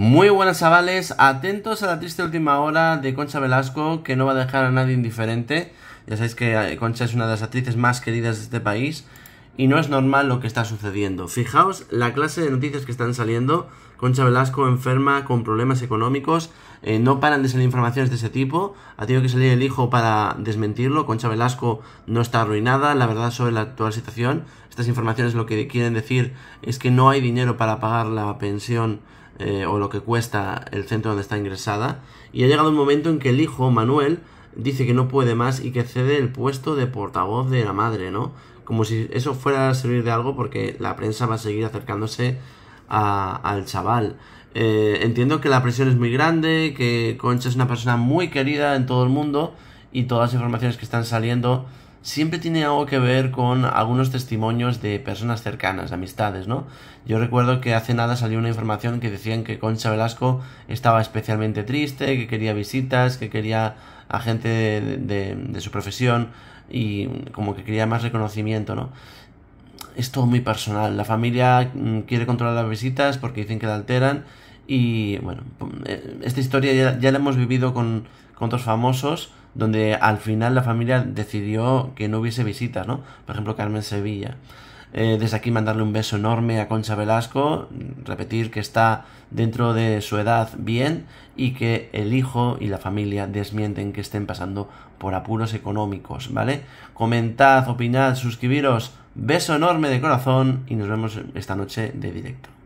Muy buenas chavales, atentos a la triste última hora de Concha Velasco, que no va a dejar a nadie indiferente. Ya sabéis que eh, Concha es una de las actrices más queridas de este país y no es normal lo que está sucediendo. Fijaos la clase de noticias que están saliendo. Concha Velasco enferma con problemas económicos. Eh, no paran de salir informaciones de ese tipo. Ha tenido que salir el hijo para desmentirlo. Concha Velasco no está arruinada. La verdad sobre la actual situación. Estas informaciones lo que quieren decir es que no hay dinero para pagar la pensión eh, o lo que cuesta el centro donde está ingresada. Y ha llegado un momento en que el hijo, Manuel, dice que no puede más y que cede el puesto de portavoz de la madre, ¿no? Como si eso fuera a servir de algo porque la prensa va a seguir acercándose al chaval. Eh, entiendo que la presión es muy grande, que Concha es una persona muy querida en todo el mundo y todas las informaciones que están saliendo siempre tiene algo que ver con algunos testimonios de personas cercanas, amistades, ¿no? Yo recuerdo que hace nada salió una información que decían que Concha Velasco estaba especialmente triste, que quería visitas, que quería a gente de, su profesión y como que quería más reconocimiento, ¿no? Es todo muy personal. La familia mm, quiere controlar las visitas porque dicen que la alteran y bueno, eh, esta historia ya, ya la hemos vivido con, con otros famosos donde al final la familia decidió que no hubiese visitas, ¿no? Por ejemplo, Carmen Sevilla. Eh, desde aquí mandarle un beso enorme a Concha Velasco, repetir que está dentro de su edad bien y que el hijo y la familia desmienten que estén pasando por apuros económicos, ¿vale? Comentad, opinad, suscribiros, beso enorme de corazón y nos vemos esta noche de directo.